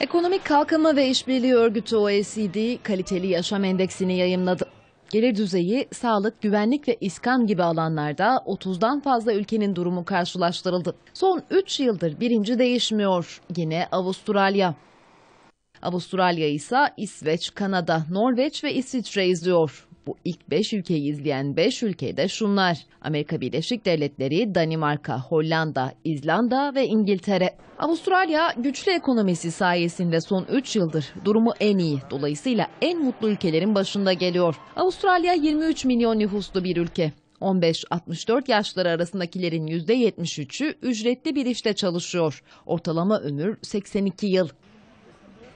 Ekonomik Kalkınma ve İşbirliği Örgütü OECD kaliteli yaşam endeksini yayımladı. Gelir düzeyi, sağlık, güvenlik ve iskan gibi alanlarda 30'dan fazla ülkenin durumu karşılaştırıldı. Son 3 yıldır birinci değişmiyor. Yine Avustralya. Avustralya ise İsveç, Kanada, Norveç ve İsviçre izliyor. Bu ilk 5 ülkeyi izleyen 5 ülke de şunlar. Amerika Birleşik Devletleri, Danimarka, Hollanda, İzlanda ve İngiltere. Avustralya güçlü ekonomisi sayesinde son 3 yıldır durumu en iyi. Dolayısıyla en mutlu ülkelerin başında geliyor. Avustralya 23 milyon nüfuslu bir ülke. 15-64 yaşları arasındakilerin %73'ü ücretli bir işte çalışıyor. Ortalama ömür 82 yıl.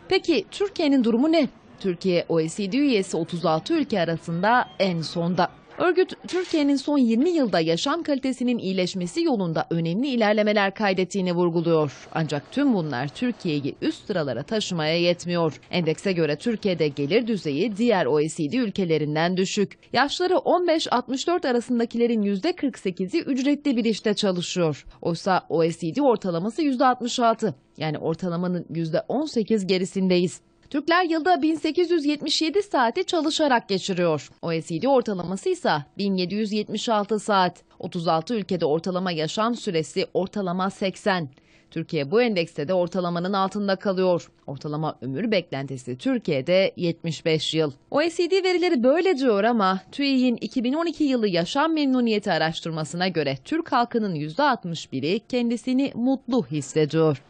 Peki Türkiye'nin durumu ne? Türkiye OECD üyesi 36 ülke arasında en sonda. Örgüt, Türkiye'nin son 20 yılda yaşam kalitesinin iyileşmesi yolunda önemli ilerlemeler kaydettiğini vurguluyor. Ancak tüm bunlar Türkiye'yi üst sıralara taşımaya yetmiyor. Endekse göre Türkiye'de gelir düzeyi diğer OECD ülkelerinden düşük. Yaşları 15-64 arasındakilerin %48'i ücretli bir işte çalışıyor. Oysa OECD ortalaması %66. Yani ortalamanın %18 gerisindeyiz. Türkler yılda 1877 saati çalışarak geçiriyor. OECD ortalaması ise 1776 saat. 36 ülkede ortalama yaşam süresi ortalama 80. Türkiye bu endekste de ortalamanın altında kalıyor. Ortalama ömür beklentisi Türkiye'de 75 yıl. OECD verileri böyle diyor ama TÜİ'nin 2012 yılı yaşam memnuniyeti araştırmasına göre Türk halkının %61'i kendisini mutlu hissediyor.